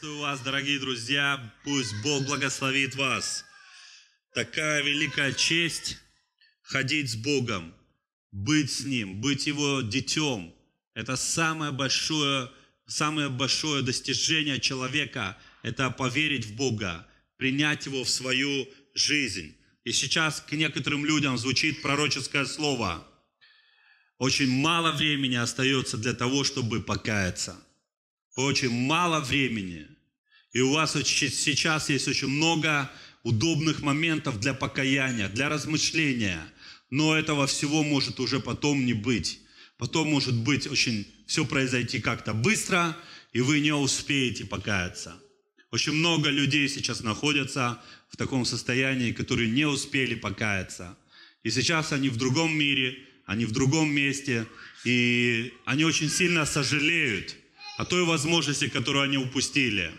Приветствую вас, дорогие друзья. Пусть Бог благословит вас. Такая великая честь ходить с Богом, быть с Ним, быть Его детем. Это самое большое, самое большое достижение человека – это поверить в Бога, принять Его в свою жизнь. И сейчас к некоторым людям звучит пророческое слово. Очень мало времени остается для того, чтобы покаяться – очень мало времени. И у вас сейчас есть очень много удобных моментов для покаяния, для размышления. Но этого всего может уже потом не быть. Потом может быть очень все произойти как-то быстро, и вы не успеете покаяться. Очень много людей сейчас находятся в таком состоянии, которые не успели покаяться. И сейчас они в другом мире, они в другом месте, и они очень сильно сожалеют о той возможности, которую они упустили.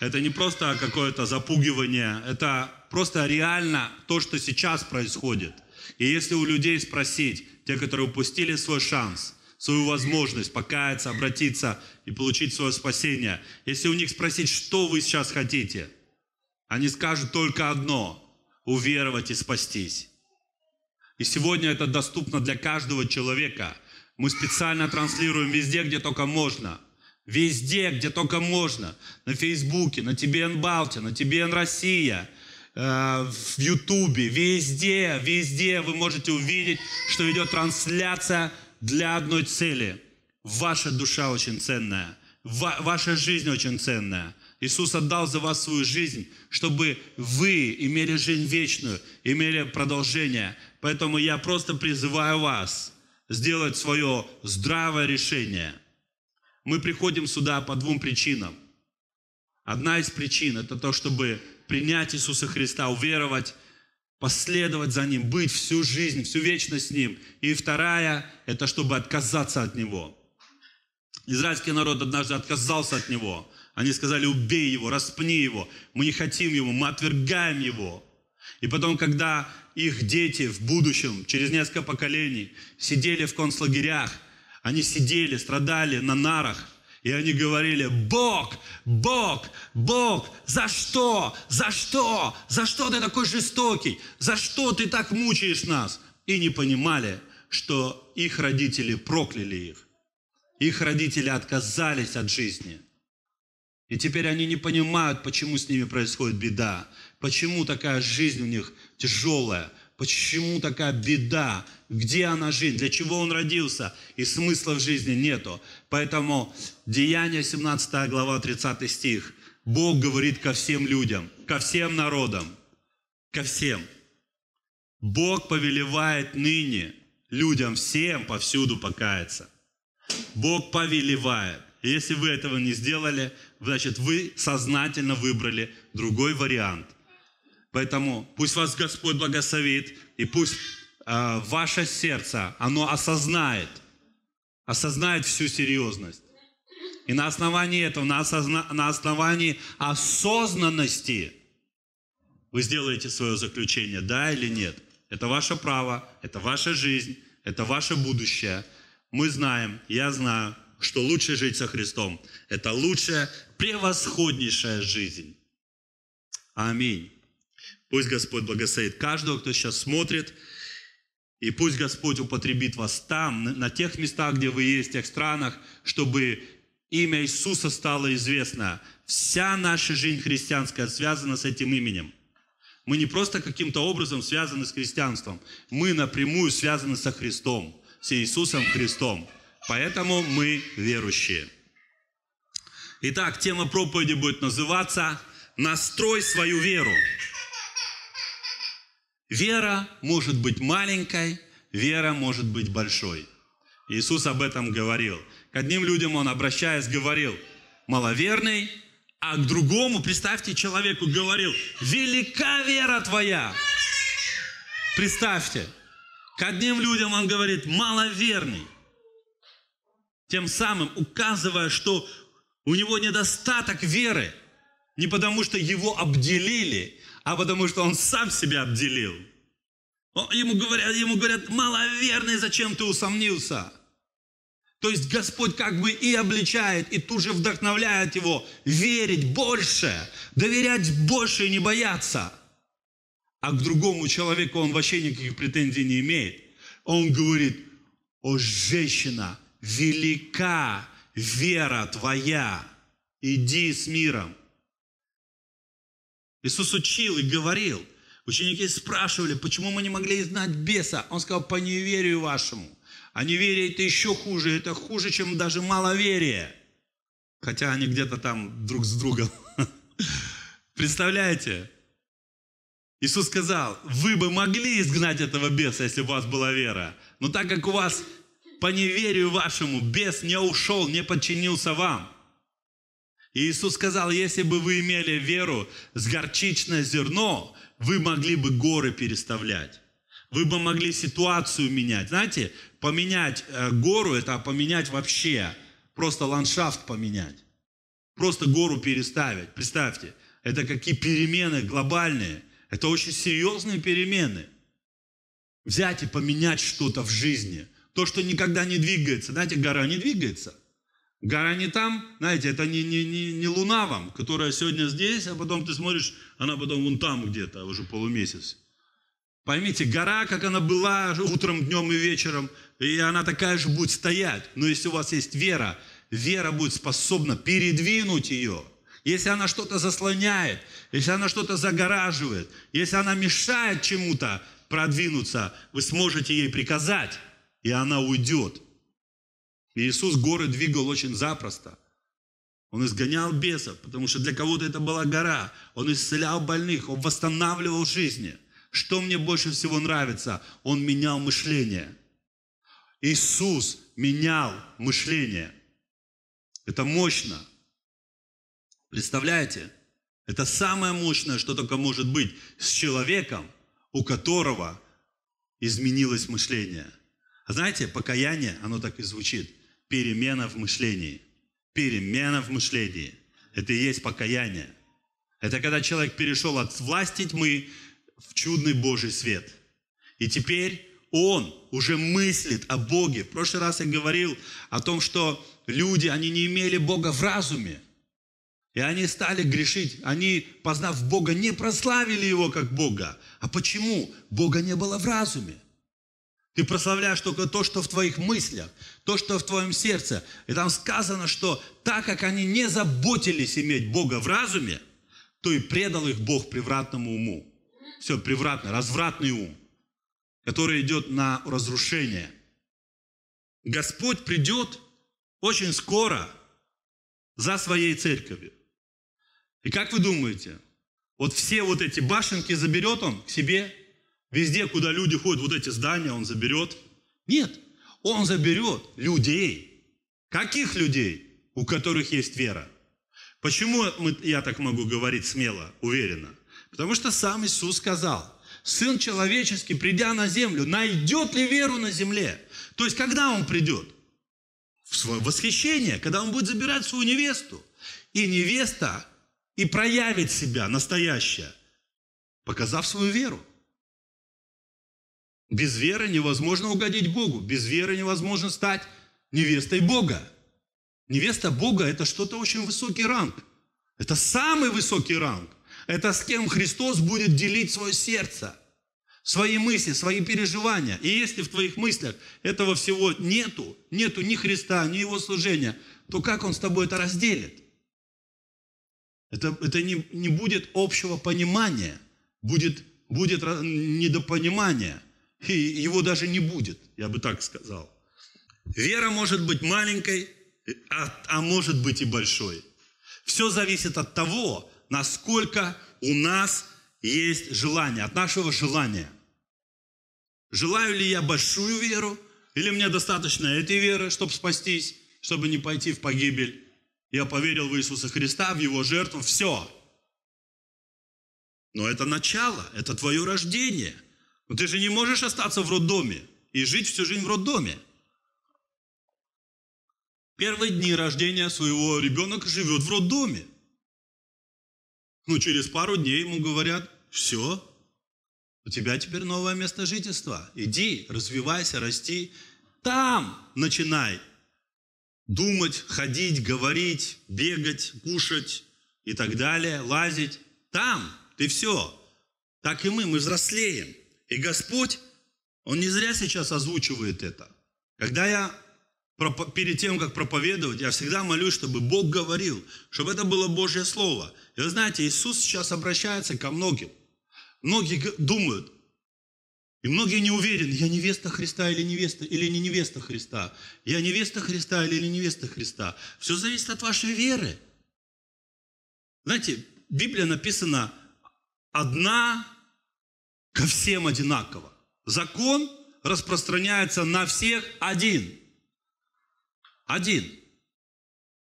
Это не просто какое-то запугивание, это просто реально то, что сейчас происходит. И если у людей спросить, те, которые упустили свой шанс, свою возможность покаяться, обратиться и получить свое спасение, если у них спросить, что вы сейчас хотите, они скажут только одно – уверовать и спастись. И сегодня это доступно для каждого человека. Мы специально транслируем везде, где только можно – Везде, где только можно. На Фейсбуке, на ТБН Балти, на ТБН Россия, э, в Ютубе. Везде, везде вы можете увидеть, что идет трансляция для одной цели. Ваша душа очень ценная. ваша жизнь очень ценная. Иисус отдал за вас свою жизнь, чтобы вы имели жизнь вечную, имели продолжение. Поэтому я просто призываю вас сделать свое здравое решение – мы приходим сюда по двум причинам. Одна из причин – это то, чтобы принять Иисуса Христа, уверовать, последовать за Ним, быть всю жизнь, всю вечность с Ним. И вторая – это чтобы отказаться от Него. Израильский народ однажды отказался от Него. Они сказали, убей Его, распни Его, мы не хотим Его, мы отвергаем Его. И потом, когда их дети в будущем, через несколько поколений, сидели в концлагерях, они сидели, страдали на нарах, и они говорили, Бог, Бог, Бог, за что, за что, за что ты такой жестокий, за что ты так мучаешь нас? И не понимали, что их родители прокляли их. Их родители отказались от жизни. И теперь они не понимают, почему с ними происходит беда, почему такая жизнь у них тяжелая, Почему такая беда? Где она жизнь? Для чего он родился? И смысла в жизни нету. Поэтому Деяние 17 глава 30 стих. Бог говорит ко всем людям, ко всем народам, ко всем. Бог повелевает ныне людям всем повсюду покаяться. Бог повелевает. Если вы этого не сделали, значит вы сознательно выбрали другой вариант. Поэтому пусть вас Господь благословит, и пусть э, ваше сердце, оно осознает, осознает всю серьезность. И на основании этого, на, осозна, на основании осознанности вы сделаете свое заключение, да или нет. Это ваше право, это ваша жизнь, это ваше будущее. Мы знаем, я знаю, что лучше жить со Христом. Это лучшая, превосходнейшая жизнь. Аминь. Пусть Господь благословит каждого, кто сейчас смотрит. И пусть Господь употребит вас там, на тех местах, где вы есть, в тех странах, чтобы имя Иисуса стало известно. Вся наша жизнь христианская связана с этим именем. Мы не просто каким-то образом связаны с христианством. Мы напрямую связаны со Христом, с Иисусом Христом. Поэтому мы верующие. Итак, тема проповеди будет называться «Настрой свою веру». Вера может быть маленькой, вера может быть большой. Иисус об этом говорил. К одним людям Он, обращаясь, говорил, маловерный, а к другому, представьте, человеку говорил, велика вера твоя. Представьте, к одним людям Он говорит, маловерный. Тем самым указывая, что у него недостаток веры, не потому что его обделили, а потому что он сам себя обделил. Ему говорят, ему говорят, маловерный, зачем ты усомнился? То есть Господь как бы и обличает, и тут же вдохновляет его верить больше, доверять больше и не бояться. А к другому человеку он вообще никаких претензий не имеет. Он говорит, о женщина, велика вера твоя, иди с миром. Иисус учил и говорил. Ученики спрашивали, почему мы не могли изгнать беса. Он сказал, по неверию вашему. А неверие это еще хуже, это хуже, чем даже маловерие. Хотя они где-то там друг с другом. Представляете? Иисус сказал, вы бы могли изгнать этого беса, если бы у вас была вера. Но так как у вас по неверию вашему бес не ушел, не подчинился вам – Иисус сказал, если бы вы имели веру с горчичное зерно, вы могли бы горы переставлять. Вы бы могли ситуацию менять. Знаете, поменять э, гору – это поменять вообще. Просто ландшафт поменять. Просто гору переставить. Представьте, это какие перемены глобальные. Это очень серьезные перемены. Взять и поменять что-то в жизни. То, что никогда не двигается. Знаете, гора не двигается – Гора не там, знаете, это не, не, не, не луна вам, которая сегодня здесь, а потом ты смотришь, она потом вон там где-то уже полумесяц. Поймите, гора, как она была утром, днем и вечером, и она такая же будет стоять. Но если у вас есть вера, вера будет способна передвинуть ее. Если она что-то заслоняет, если она что-то загораживает, если она мешает чему-то продвинуться, вы сможете ей приказать, и она уйдет – Иисус горы двигал очень запросто. Он изгонял бесов, потому что для кого-то это была гора. Он исцелял больных, он восстанавливал жизни. Что мне больше всего нравится? Он менял мышление. Иисус менял мышление. Это мощно. Представляете? Это самое мощное, что только может быть с человеком, у которого изменилось мышление. А знаете, покаяние, оно так и звучит перемена в мышлении. Перемена в мышлении. Это и есть покаяние. Это когда человек перешел от власти тьмы в чудный Божий свет. И теперь он уже мыслит о Боге. В прошлый раз я говорил о том, что люди, они не имели Бога в разуме. И они стали грешить. Они, познав Бога, не прославили Его как Бога. А почему? Бога не было в разуме. Ты прославляешь только то, что в твоих мыслях, то, что в твоем сердце. И там сказано, что так как они не заботились иметь Бога в разуме, то и предал их Бог превратному уму. Все, превратный, развратный ум, который идет на разрушение. Господь придет очень скоро за своей церковью. И как вы думаете, вот все вот эти башенки заберет он к себе – Везде, куда люди ходят, вот эти здания он заберет. Нет, он заберет людей. Каких людей? У которых есть вера. Почему я так могу говорить смело, уверенно? Потому что сам Иисус сказал, Сын человеческий, придя на землю, найдет ли веру на земле? То есть, когда он придет? В свое восхищение, когда он будет забирать свою невесту. И невеста и проявит себя настоящая, показав свою веру. Без веры невозможно угодить Богу. Без веры невозможно стать невестой Бога. Невеста Бога – это что-то очень высокий ранг. Это самый высокий ранг. Это с кем Христос будет делить свое сердце, свои мысли, свои переживания. И если в твоих мыслях этого всего нету, нету ни Христа, ни Его служения, то как Он с тобой это разделит? Это, это не, не будет общего понимания, будет, будет недопонимание и его даже не будет, я бы так сказал. Вера может быть маленькой, э, а, а может быть и большой. Все зависит от того, насколько у нас есть желание, от нашего желания. Желаю ли я большую веру, или мне достаточно этой веры, чтобы спастись, чтобы не пойти в погибель? Я поверил в Иисуса Христа, в Его жертву, все. Но это начало, это твое рождение – но ну, ты же не можешь остаться в роддоме и жить всю жизнь в роддоме. Первые дни рождения своего ребенка живет в роддоме. Ну, через пару дней ему говорят, все, у тебя теперь новое место жительства. Иди, развивайся, расти. Там начинай думать, ходить, говорить, бегать, кушать и так далее, лазить. Там ты все. Так и мы, мы взрослеем. И Господь, Он не зря сейчас озвучивает это. Когда я перед тем, как проповедовать, я всегда молюсь, чтобы Бог говорил, чтобы это было Божье Слово. И вы знаете, Иисус сейчас обращается ко многим. Многие думают, и многие не уверены, я невеста Христа или невеста, или не невеста Христа. Я невеста Христа или не невеста Христа. Все зависит от вашей веры. Знаете, Библия написана одна ко всем одинаково. Закон распространяется на всех один. Один.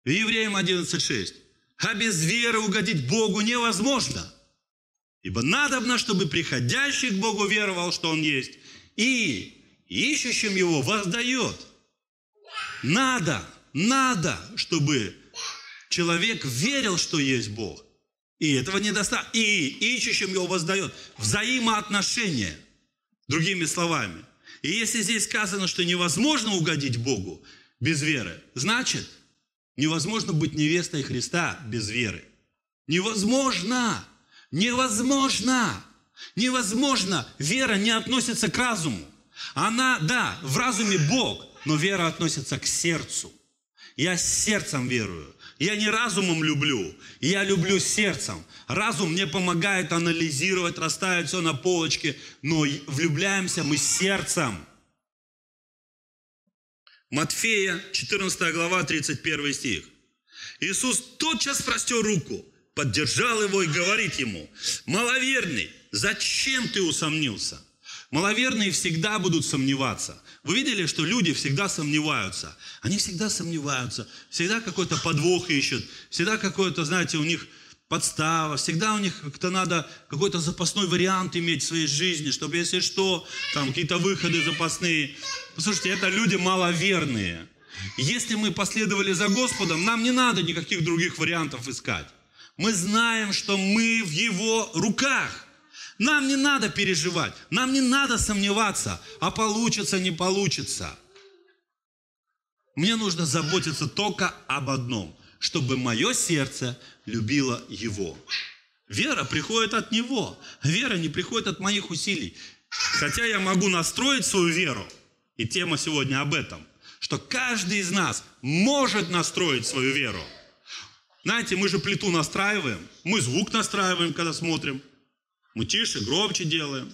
евреям 11.6. А без веры угодить Богу невозможно. Ибо надобно, чтобы приходящий к Богу веровал, что Он есть, и ищущим Его воздает. Надо, надо, чтобы человек верил, что есть Бог. И этого недостаточно. И ищущим его воздает. Взаимоотношения. Другими словами. И если здесь сказано, что невозможно угодить Богу без веры, значит, невозможно быть невестой Христа без веры. Невозможно! Невозможно! Невозможно! Вера не относится к разуму. Она, да, в разуме Бог, но вера относится к сердцу. Я сердцем верую. Я не разумом люблю, я люблю сердцем. Разум мне помогает анализировать, расставить все на полочке, но влюбляемся мы сердцем. Матфея, 14 глава, 31 стих. Иисус тотчас простер руку, поддержал его и говорит ему, «Маловерный, зачем ты усомнился?» Маловерные всегда будут сомневаться. Вы видели, что люди всегда сомневаются. Они всегда сомневаются, всегда какой-то подвох ищут, всегда какой-то, знаете, у них подстава, всегда у них как-то надо какой-то запасной вариант иметь в своей жизни, чтобы, если что, там какие-то выходы запасные. Послушайте, это люди маловерные. Если мы последовали за Господом, нам не надо никаких других вариантов искать. Мы знаем, что мы в Его руках. Нам не надо переживать, нам не надо сомневаться, а получится, не получится. Мне нужно заботиться только об одном, чтобы мое сердце любило Его. Вера приходит от Него, вера не приходит от моих усилий. Хотя я могу настроить свою веру, и тема сегодня об этом, что каждый из нас может настроить свою веру. Знаете, мы же плиту настраиваем, мы звук настраиваем, когда смотрим – мы тише, громче делаем.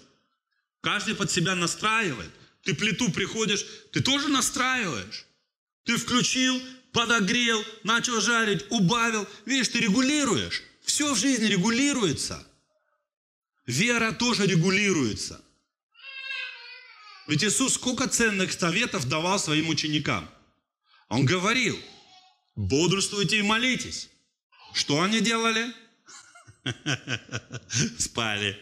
Каждый под себя настраивает. Ты плиту приходишь, ты тоже настраиваешь. Ты включил, подогрел, начал жарить, убавил. Видишь, ты регулируешь. Все в жизни регулируется. Вера тоже регулируется. Ведь Иисус сколько ценных советов давал своим ученикам. Он говорил, бодрствуйте и молитесь. Что они делали? Спали.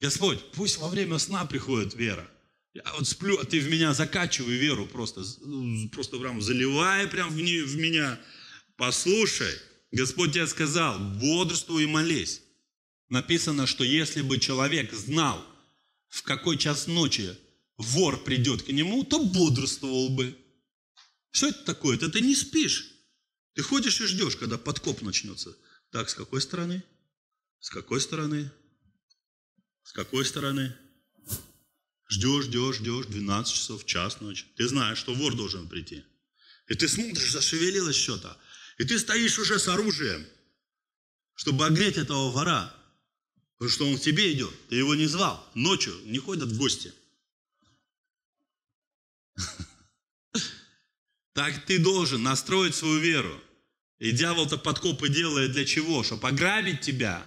Господь, пусть во время сна приходит вера. Я вот сплю, а ты в меня закачивай веру просто, просто прям заливай прям в, не, в меня. Послушай, Господь тебе сказал, бодрствуй и молись. Написано, что если бы человек знал, в какой час ночи вор придет к нему, то бодрствовал бы. Что это такое? Это ты не спишь. Ты ходишь и ждешь, когда подкоп начнется. Так, с какой стороны? С какой стороны? С какой стороны? Ждешь, ждешь, ждешь, 12 часов, час ночи. Ты знаешь, что вор должен прийти. И ты смотришь, зашевелилось что-то. И ты стоишь уже с оружием, чтобы огреть этого вора. Потому что он к тебе идет, ты его не звал. Ночью не ходят в гости. Так ты должен настроить свою веру. И дьявол-то подкопы делает для чего? Чтобы ограбить тебя.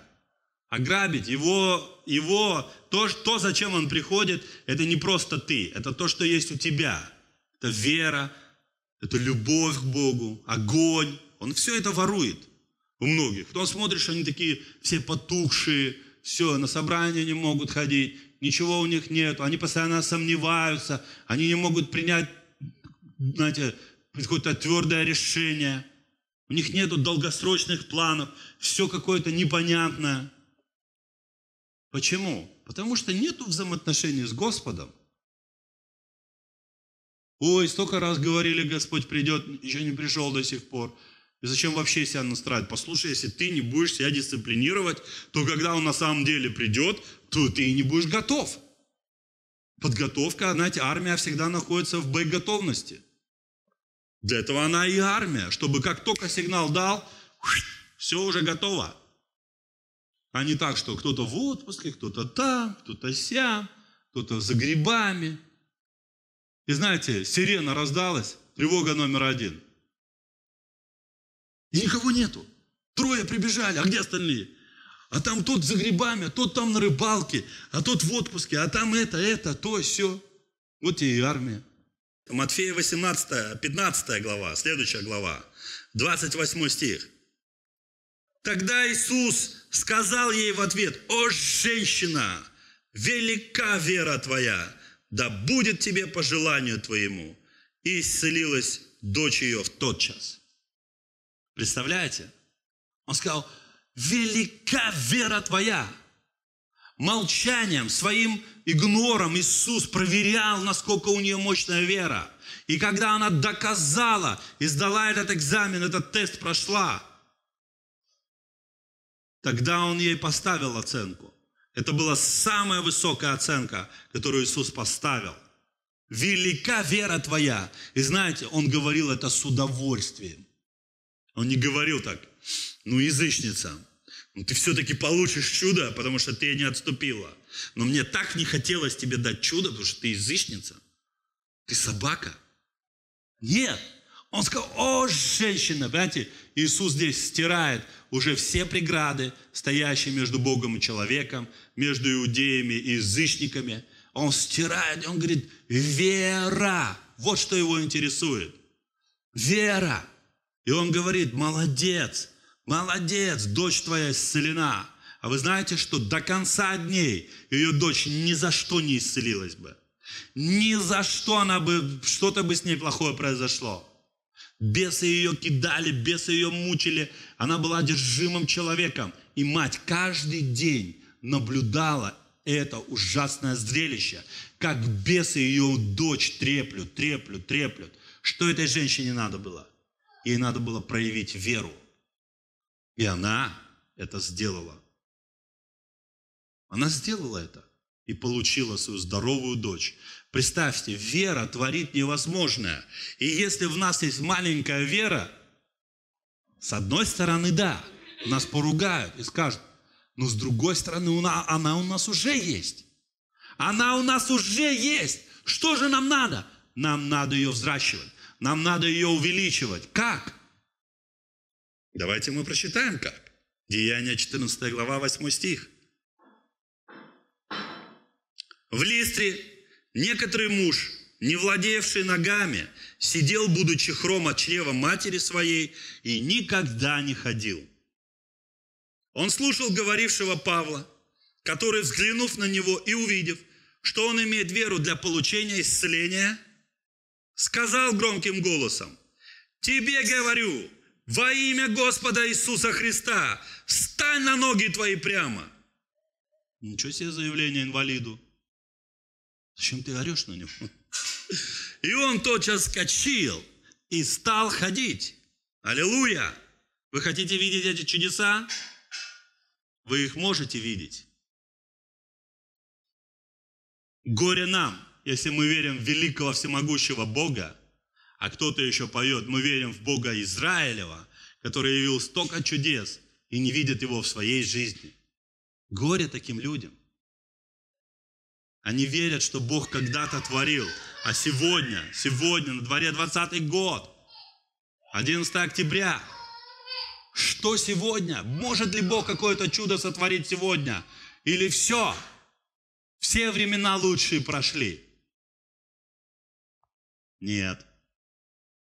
Ограбить. Его, его то, то, зачем он приходит, это не просто ты. Это то, что есть у тебя. Это вера, это любовь к Богу, огонь. Он все это ворует у многих. Потом смотришь, они такие все потухшие, все, на собрания не могут ходить, ничего у них нет, они постоянно сомневаются, они не могут принять, знаете, какое-то твердое решение – у них нет долгосрочных планов, все какое-то непонятное. Почему? Потому что нет взаимоотношений с Господом. Ой, столько раз говорили, Господь придет, еще не пришел до сих пор. И зачем вообще себя настраивать? Послушай, если ты не будешь себя дисциплинировать, то когда он на самом деле придет, то ты и не будешь готов. Подготовка, знаете, армия всегда находится в боеготовности. Для этого она и армия, чтобы как только сигнал дал, все уже готово. А не так, что кто-то в отпуске, кто-то там, кто-то сям, кто-то за грибами. И знаете, сирена раздалась, тревога номер один. И никого нету. Трое прибежали, а где остальные? А там тот за грибами, а тот там на рыбалке, а тот в отпуске, а там это, это, то, все. Вот тебе и армия. Матфея 18, 15 глава, следующая глава, 28 стих. Тогда Иисус сказал ей в ответ, «О, женщина, велика вера твоя, да будет тебе по желанию твоему». И исцелилась дочь ее в тот час. Представляете? Он сказал, «Велика вера твоя» молчанием, своим игнором Иисус проверял, насколько у нее мощная вера. И когда она доказала и сдала этот экзамен, этот тест прошла, тогда Он ей поставил оценку. Это была самая высокая оценка, которую Иисус поставил. Велика вера твоя. И знаете, Он говорил это с удовольствием. Он не говорил так, ну язычница, ну, ты все-таки получишь чудо, потому что ты не отступила. Но мне так не хотелось тебе дать чудо, потому что ты язычница. Ты собака. Нет. Он сказал, о, женщина, понимаете, Иисус здесь стирает уже все преграды, стоящие между Богом и человеком, между иудеями и язычниками. Он стирает, он говорит, вера. Вот что его интересует. Вера. И он говорит, молодец, Молодец, дочь твоя исцелена. А вы знаете, что до конца дней ее дочь ни за что не исцелилась бы. Ни за что она бы, что-то бы с ней плохое произошло. Бесы ее кидали, бесы ее мучили. Она была одержимым человеком. И мать каждый день наблюдала это ужасное зрелище, как бесы ее дочь треплют, треплют, треплют. Что этой женщине надо было? Ей надо было проявить веру. И она это сделала. Она сделала это и получила свою здоровую дочь. Представьте, вера творит невозможное. И если в нас есть маленькая вера, с одной стороны, да, нас поругают и скажут, но с другой стороны, она у нас уже есть. Она у нас уже есть. Что же нам надо? Нам надо ее взращивать. Нам надо ее увеличивать. Как? Давайте мы прочитаем как. Деяние 14 глава 8 стих. В Листре некоторый муж, не владевший ногами, сидел, будучи хром от чрева матери своей, и никогда не ходил. Он слушал говорившего Павла, который, взглянув на него и увидев, что он имеет веру для получения исцеления, сказал громким голосом, «Тебе говорю, во имя Господа Иисуса Христа, встань на ноги твои прямо. Ничего себе заявление инвалиду. Зачем ты орешь на него? И он тотчас скочил и стал ходить. Аллилуйя! Вы хотите видеть эти чудеса? Вы их можете видеть. Горе нам, если мы верим в великого всемогущего Бога, а кто-то еще поет, мы верим в Бога Израилева, который явил столько чудес и не видит его в своей жизни. Горе таким людям. Они верят, что Бог когда-то творил, а сегодня, сегодня, на дворе 20 год, 11 октября, что сегодня? Может ли Бог какое-то чудо сотворить сегодня? Или все? Все времена лучшие прошли? Нет.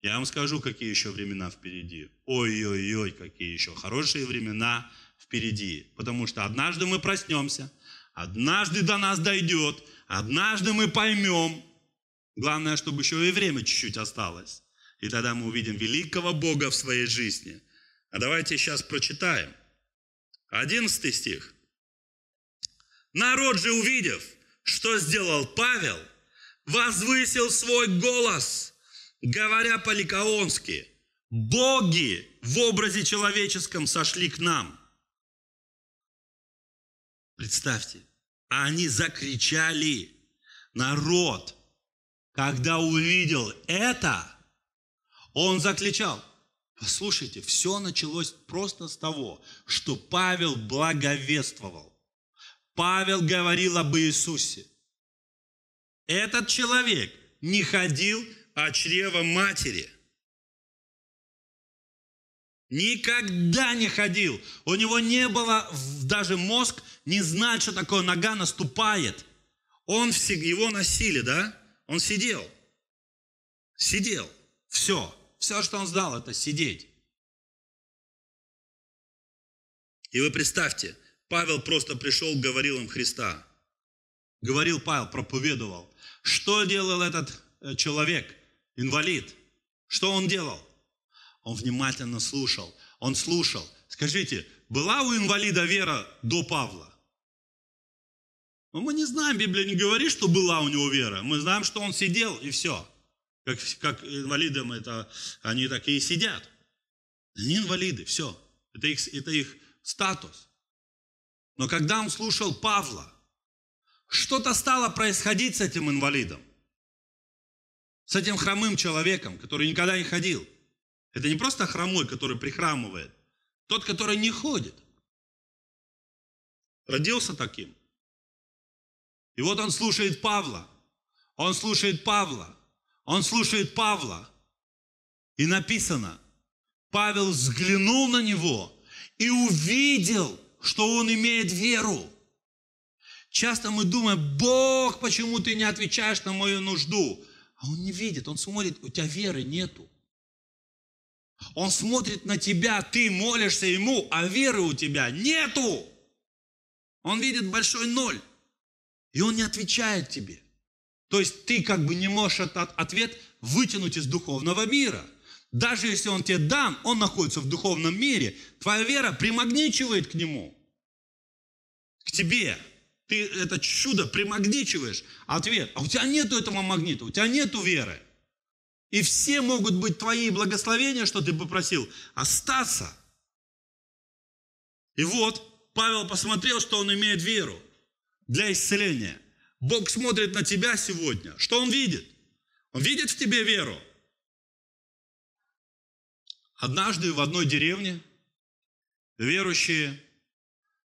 Я вам скажу, какие еще времена впереди. Ой-ой-ой, какие еще хорошие времена впереди. Потому что однажды мы проснемся, однажды до нас дойдет, однажды мы поймем. Главное, чтобы еще и время чуть-чуть осталось. И тогда мы увидим великого Бога в своей жизни. А давайте сейчас прочитаем. одиннадцатый стих. Народ же, увидев, что сделал Павел, возвысил свой голос – говоря по-ликаонски, боги в образе человеческом сошли к нам. Представьте, а они закричали, народ, когда увидел это, он закричал, послушайте, все началось просто с того, что Павел благовествовал. Павел говорил об Иисусе. Этот человек не ходил а чрево матери. Никогда не ходил. У него не было, даже мозг не знает, что такое нога наступает. Он всег... его носили, да? Он сидел. Сидел. Все. Все, что он знал, это сидеть. И вы представьте, Павел просто пришел, говорил им Христа. Говорил Павел, проповедовал. Что делал этот э, человек? инвалид, что он делал? Он внимательно слушал. Он слушал. Скажите, была у инвалида вера до Павла? Но ну, мы не знаем, Библия не говорит, что была у него вера. Мы знаем, что он сидел и все. Как, как инвалидам это, они так и сидят. Они инвалиды, все. Это их, это их статус. Но когда он слушал Павла, что-то стало происходить с этим инвалидом с этим хромым человеком, который никогда не ходил. Это не просто хромой, который прихрамывает, тот, который не ходит. Родился таким. И вот он слушает Павла, он слушает Павла, он слушает Павла. И написано, Павел взглянул на него и увидел, что он имеет веру. Часто мы думаем, Бог, почему ты не отвечаешь на мою нужду? А он не видит, он смотрит, у тебя веры нету. Он смотрит на тебя, ты молишься ему, а веры у тебя нету. Он видит большой ноль. И он не отвечает тебе. То есть ты как бы не можешь этот ответ вытянуть из духовного мира. Даже если он тебе дан, он находится в духовном мире. Твоя вера примагничивает к нему, к тебе. Ты это чудо примагничиваешь. Ответ. А у тебя нету этого магнита, у тебя нету веры. И все могут быть твои благословения, что ты попросил, остаться. И вот Павел посмотрел, что он имеет веру для исцеления. Бог смотрит на тебя сегодня. Что он видит? Он видит в тебе веру. Однажды в одной деревне верующие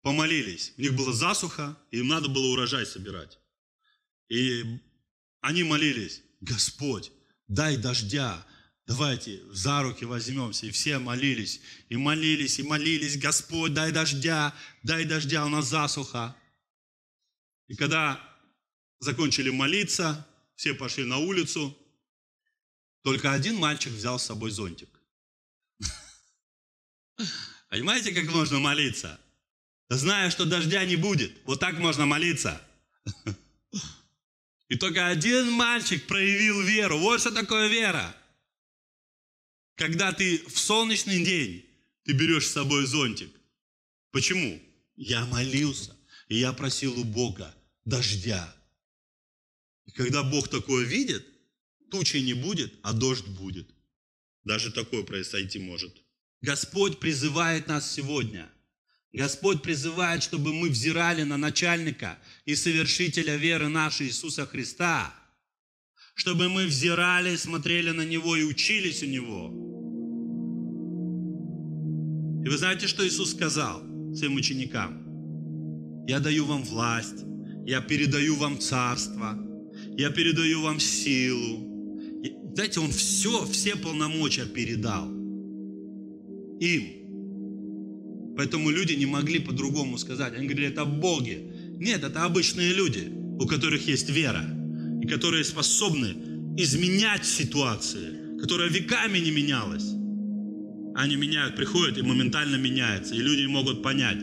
помолились. У них была засуха, им надо было урожай собирать. И они молились, Господь, дай дождя, давайте за руки возьмемся. И все молились, и молились, и молились, Господь, дай дождя, дай дождя, у нас засуха. И когда закончили молиться, все пошли на улицу, только один мальчик взял с собой зонтик. Понимаете, как можно молиться? зная, что дождя не будет. Вот так можно молиться. И только один мальчик проявил веру. Вот что такое вера. Когда ты в солнечный день, ты берешь с собой зонтик. Почему? Я молился, и я просил у Бога дождя. И когда Бог такое видит, тучи не будет, а дождь будет. Даже такое произойти может. Господь призывает нас сегодня – Господь призывает, чтобы мы взирали на начальника и совершителя веры нашей Иисуса Христа, чтобы мы взирали, смотрели на Него и учились у Него. И вы знаете, что Иисус сказал своим ученикам? Я даю вам власть, я передаю вам царство, я передаю вам силу. И, знаете, Он все, все полномочия передал им. Поэтому люди не могли по-другому сказать. Они говорили, это боги. Нет, это обычные люди, у которых есть вера, и которые способны изменять ситуации, которая веками не менялась. Они меняют, приходят и моментально меняются. И люди могут понять,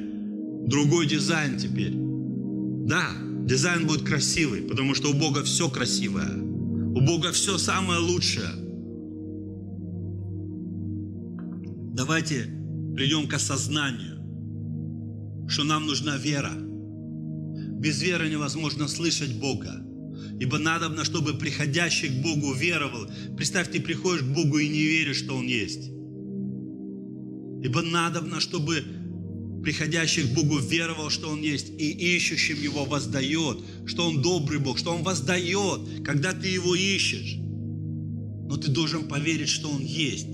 другой дизайн теперь. Да, дизайн будет красивый, потому что у Бога все красивое. У Бога все самое лучшее. Давайте придем к осознанию, что нам нужна вера. Без веры невозможно слышать Бога. Ибо надобно, чтобы приходящий к Богу веровал. Представь, ты приходишь к Богу и не веришь, что Он есть. Ибо надобно, чтобы приходящий к Богу веровал, что Он есть, и ищущим Его воздает, что Он добрый Бог, что Он воздает, когда ты Его ищешь. Но ты должен поверить, что Он есть.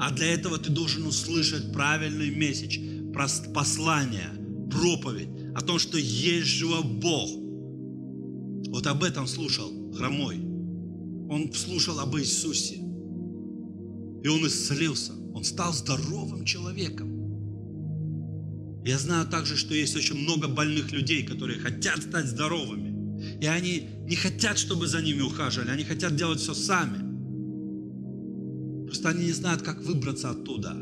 А для этого ты должен услышать правильный месяч, послание, проповедь о том, что есть живо Бог. Вот об этом слушал хромой. Он слушал об Иисусе. И он исцелился. Он стал здоровым человеком. Я знаю также, что есть очень много больных людей, которые хотят стать здоровыми. И они не хотят, чтобы за ними ухаживали, они хотят делать все сами. Просто они не знают, как выбраться оттуда.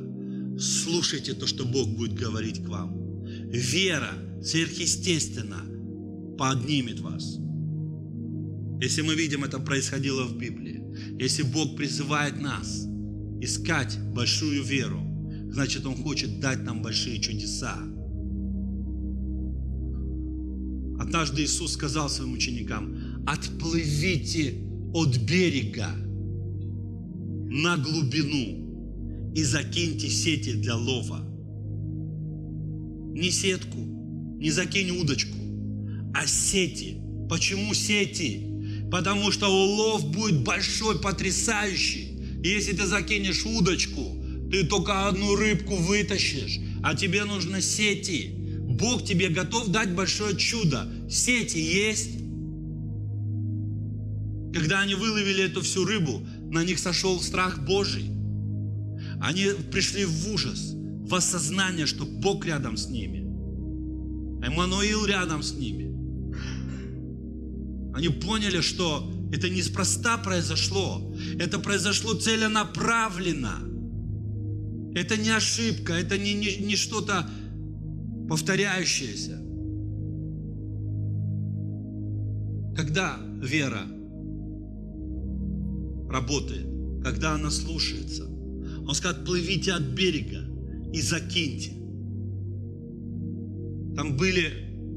Слушайте то, что Бог будет говорить к вам. Вера сверхъестественно поднимет вас. Если мы видим, это происходило в Библии. Если Бог призывает нас искать большую веру, значит, Он хочет дать нам большие чудеса. Однажды Иисус сказал своим ученикам, отплывите от берега на глубину и закиньте сети для лова. Не сетку, не закинь удочку, а сети. Почему сети? Потому что улов будет большой, потрясающий. если ты закинешь удочку, ты только одну рыбку вытащишь, а тебе нужны сети. Бог тебе готов дать большое чудо. Сети есть. Когда они выловили эту всю рыбу, на них сошел страх Божий. Они пришли в ужас, в осознание, что Бог рядом с ними. Эммануил рядом с ними. Они поняли, что это неспроста произошло. Это произошло целенаправленно. Это не ошибка, это не, не, не что-то повторяющееся. Когда вера работает, когда она слушается. Он скажет, плывите от берега и закиньте. Там были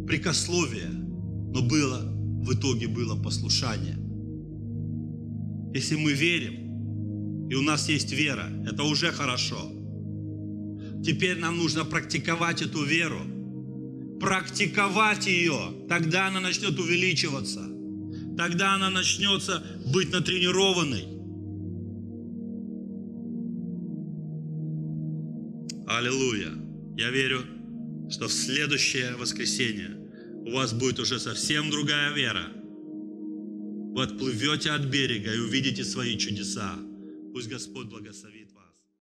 прикословия, но было, в итоге было послушание. Если мы верим, и у нас есть вера, это уже хорошо. Теперь нам нужно практиковать эту веру, практиковать ее, тогда она начнет увеличиваться тогда она начнется быть натренированной. Аллилуйя. Я верю, что в следующее воскресенье у вас будет уже совсем другая вера. Вы отплывете от берега и увидите свои чудеса. Пусть Господь благословит.